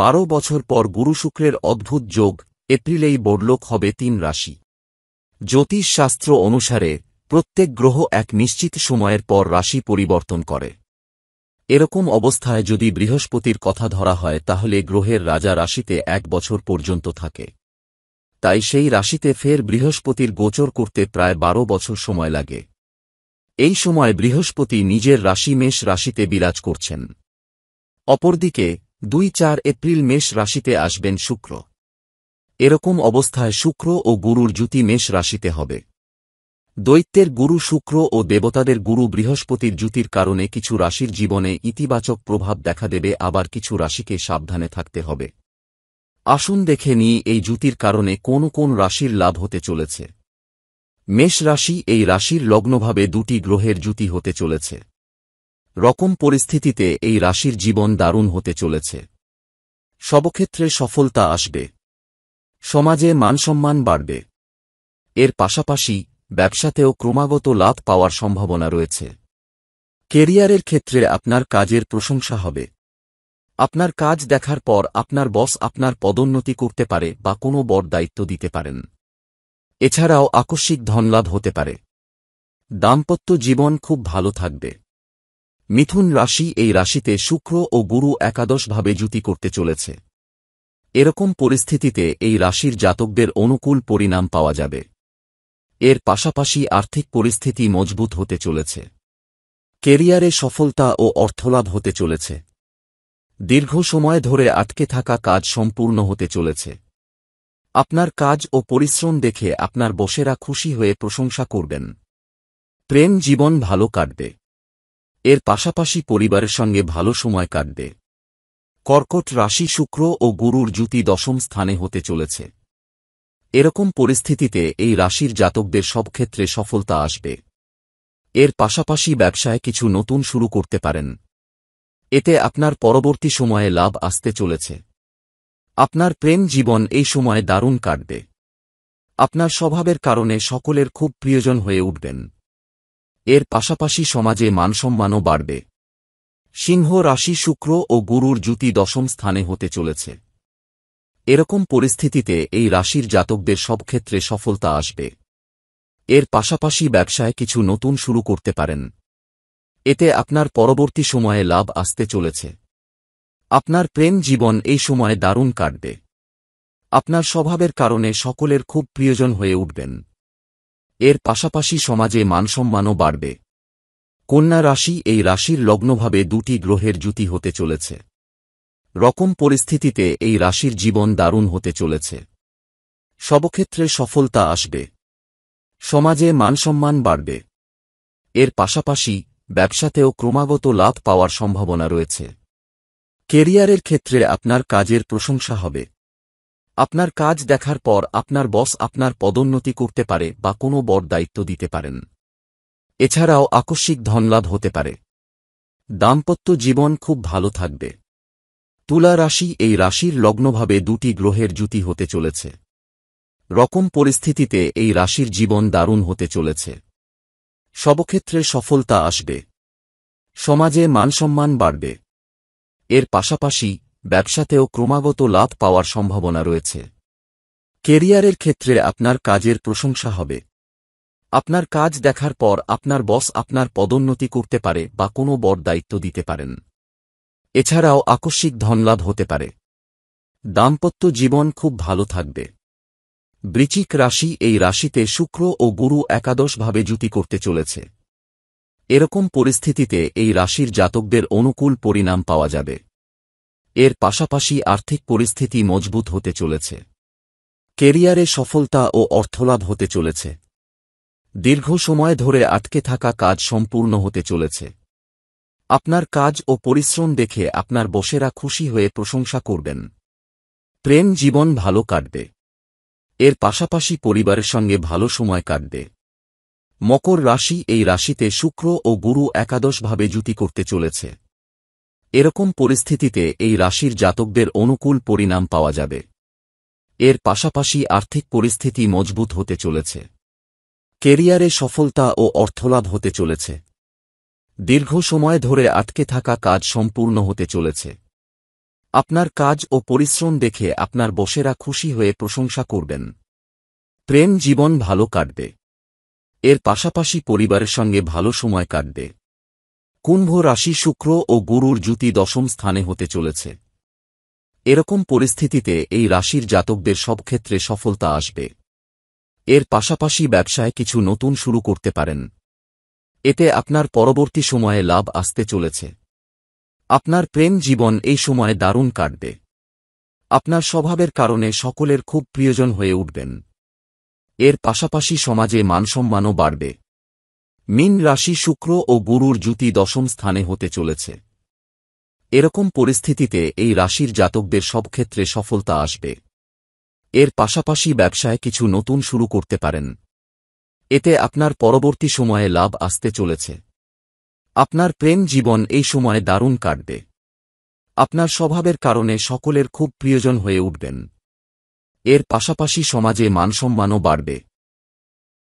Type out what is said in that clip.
বারো বছর পর গুরুশুক্রের অদ্ভুত যোগ এপ্রিলেই বড়লোক হবে তিন রাশি জ্যোতিষশাস্ত্র অনুসারে প্রত্যেক গ্রহ এক নিশ্চিত সময়ের পর রাশি পরিবর্তন করে এরকম অবস্থায় যদি বৃহস্পতির কথা ধরা হয় তাহলে গ্রহের রাজা রাশিতে এক বছর পর্যন্ত থাকে তাই সেই রাশিতে ফের বৃহস্পতির গোচর করতে প্রায় বারো বছর সময় লাগে এই সময় বৃহস্পতি নিজের রাশি মেষ রাশিতে বিরাজ করছেন অপরদিকে দুই চার এপ্রিল মেষ রাশিতে আসবেন শুক্র এরকম অবস্থায় শুক্র ও গুরুর জ্যুতি মেষ রাশিতে হবে দৈত্যের গুরু শুক্র ও দেবতাদের গুরু বৃহস্পতির জ্যুতির কারণে কিছু রাশির জীবনে ইতিবাচক প্রভাব দেখা দেবে আবার কিছু রাশিকে সাবধানে থাকতে হবে আসুন দেখে নিই এই জ্যুতির কারণে কোন কোন রাশির লাভ হতে চলেছে মেষ রাশি এই রাশির লগ্নভাবে দুটি গ্রহের জ্যুতি হতে চলেছে রকম পরিস্থিতিতে এই রাশির জীবন দারুণ হতে চলেছে সবক্ষেত্রে সফলতা আসবে সমাজে মানসম্মান বাড়বে এর পাশাপাশি ব্যবসাতেও ক্রমাগত লাভ পাওয়ার সম্ভাবনা রয়েছে কেরিয়ারের ক্ষেত্রে আপনার কাজের প্রশংসা হবে আপনার কাজ দেখার পর আপনার বস আপনার পদোন্নতি করতে পারে বা কোনো বড় দায়িত্ব দিতে পারেন এছাড়াও আকস্মিক ধনলাভ হতে পারে দাম্পত্য জীবন খুব ভালো থাকবে মিথুন রাশি এই রাশিতে শুক্র ও গুরু একাদশভাবে জুতি করতে চলেছে এরকম পরিস্থিতিতে এই রাশির জাতকদের অনুকূল পরিণাম পাওয়া যাবে এর পাশাপাশি আর্থিক পরিস্থিতি মজবুত হতে চলেছে কেরিয়ারে সফলতা ও অর্থলাভ হতে চলেছে দীর্ঘ সময় ধরে আটকে থাকা কাজ সম্পূর্ণ হতে চলেছে আপনার কাজ ও পরিশ্রম দেখে আপনার বসেরা খুশি হয়ে প্রশংসা করবেন প্রেম জীবন ভালো কাটবে এর পাশাপাশি পরিবারের সঙ্গে ভালো সময় কাটবে কর্কট রাশি শুক্র ও গুরুর জ্যুতি দশম স্থানে হতে চলেছে এরকম পরিস্থিতিতে এই রাশির জাতকদের সব ক্ষেত্রে সফলতা আসবে এর পাশাপাশি ব্যবসায় কিছু নতুন শুরু করতে পারেন এতে আপনার পরবর্তী সময়ে লাভ আসতে চলেছে আপনার প্রেম জীবন এই সময়ে দারুণ কাটবে আপনার স্বভাবের কারণে সকলের খুব প্রিয়জন হয়ে উঠবেন এর পাশাপাশি সমাজে মানসম্মানও বাড়বে সিংহ রাশি শুক্র ও গুরুর জ্যুতি দশম স্থানে হতে চলেছে এরকম পরিস্থিতিতে এই রাশির জাতকদের সব ক্ষেত্রে সফলতা আসবে এর পাশাপাশি ব্যবসায় কিছু নতুন শুরু করতে পারেন এতে আপনার পরবর্তী সময়ে লাভ আসতে চলেছে আপনার প্রেম জীবন এই সময়ে দারুণ কাটবে আপনার স্বভাবের কারণে সকলের খুব প্রিয়জন হয়ে উঠবেন এর পাশাপাশি সমাজে মানসম্মানও বাড়বে কন্যা রাশি এই রাশির লগ্নভাবে দুটি গ্রহের জুতি হতে চলেছে রকম পরিস্থিতিতে এই রাশির জীবন দারুণ হতে চলেছে সবক্ষেত্রে সফলতা আসবে সমাজে মানসম্মান বাড়বে এর পাশাপাশি ব্যবসাতেও ক্রমাগত লাভ পাওয়ার সম্ভাবনা রয়েছে কেরিয়ারের ক্ষেত্রে আপনার কাজের প্রশংসা হবে আপনার কাজ দেখার পর আপনার বস আপনার পদোন্নতি করতে পারে বা কোনো বড় দায়িত্ব দিতে পারেন এছাড়াও আকস্মিক ধনলাভ হতে পারে দাম্পত্য জীবন খুব ভালো থাকবে তুলা রাশি এই রাশির লগ্নভাবে দুটি গ্রহের জুতি হতে চলেছে রকম পরিস্থিতিতে এই রাশির জীবন দারুণ হতে চলেছে সবক্ষেত্রে সফলতা আসবে সমাজে মানসম্মান বাড়বে এর পাশাপাশি ব্যবসাতেও ক্রমাগত লাভ পাওয়ার সম্ভাবনা রয়েছে কেরিয়ারের ক্ষেত্রে আপনার কাজের প্রশংসা হবে আপনার কাজ দেখার পর আপনার বস আপনার পদোন্নতি করতে পারে বা কোনো বড় দায়িত্ব দিতে পারেন এছাড়াও আকস্মিক ধনলাভ হতে পারে দাম্পত্য জীবন খুব ভালো থাকবে বৃচিক রাশি এই রাশিতে শুক্র ও গুরু একাদশভাবে জুতি করতে চলেছে এরকম পরিস্থিতিতে এই রাশির জাতকদের অনুকূল পরিণাম পাওয়া যাবে এর পাশাপাশি আর্থিক পরিস্থিতি মজবুত হতে চলেছে কেরিয়ারে সফলতা ও অর্থলাভ হতে চলেছে দীর্ঘ সময় ধরে আটকে থাকা কাজ সম্পূর্ণ হতে চলেছে আপনার কাজ ও পরিশ্রম দেখে আপনার বসেরা খুশি হয়ে প্রশংসা করবেন প্রেম জীবন ভালো কাটবে এর পাশাপাশি পরিবারের সঙ্গে ভালো সময় কাটবে মকর রাশি এই রাশিতে শুক্র ও গুরু একাদশভাবে জুতি করতে চলেছে এরকম পরিস্থিতিতে এই রাশির জাতকদের অনুকূল পরিণাম পাওয়া যাবে এর পাশাপাশি আর্থিক পরিস্থিতি মজবুত হতে চলেছে কেরিয়ারে সফলতা ও অর্থলাভ হতে চলেছে দীর্ঘ সময় ধরে আটকে থাকা কাজ সম্পূর্ণ হতে চলেছে আপনার কাজ ও পরিশ্রম দেখে আপনার বসেরা খুশি হয়ে প্রশংসা করবেন প্রেম জীবন ভালো কাটবে এর পাশাপাশি পরিবারের সঙ্গে ভালো সময় কাটবে কুম্ভ রাশি শুক্র ও গুরুর জ্যোতি দশম স্থানে হতে চলেছে এরকম পরিস্থিতিতে এই রাশির জাতকদের সব ক্ষেত্রে সফলতা আসবে এর পাশাপাশি ব্যবসায় কিছু নতুন শুরু করতে পারেন এতে আপনার পরবর্তী সময়ে লাভ আসতে চলেছে আপনার প্রেম জীবন এই সময়ে দারুণ কাটবে আপনার স্বভাবের কারণে সকলের খুব প্রিয়জন হয়ে উঠবেন এর পাশাপাশি সমাজে মানসম্মানও বাড়বে মিন রাশি শুক্র ও গুরুর জুতি দশম স্থানে হতে চলেছে এরকম পরিস্থিতিতে এই রাশির জাতকদের সব ক্ষেত্রে সফলতা আসবে এর পাশাপাশি ব্যবসায় কিছু নতুন শুরু করতে পারেন এতে আপনার পরবর্তী সময়ে লাভ আসতে চলেছে আপনার প্রেম জীবন এই সময়ে দারুণ কাটবে আপনার স্বভাবের কারণে সকলের খুব প্রিয়জন হয়ে উঠবেন এর পাশাপাশি সমাজে মানসম্মানও বাড়বে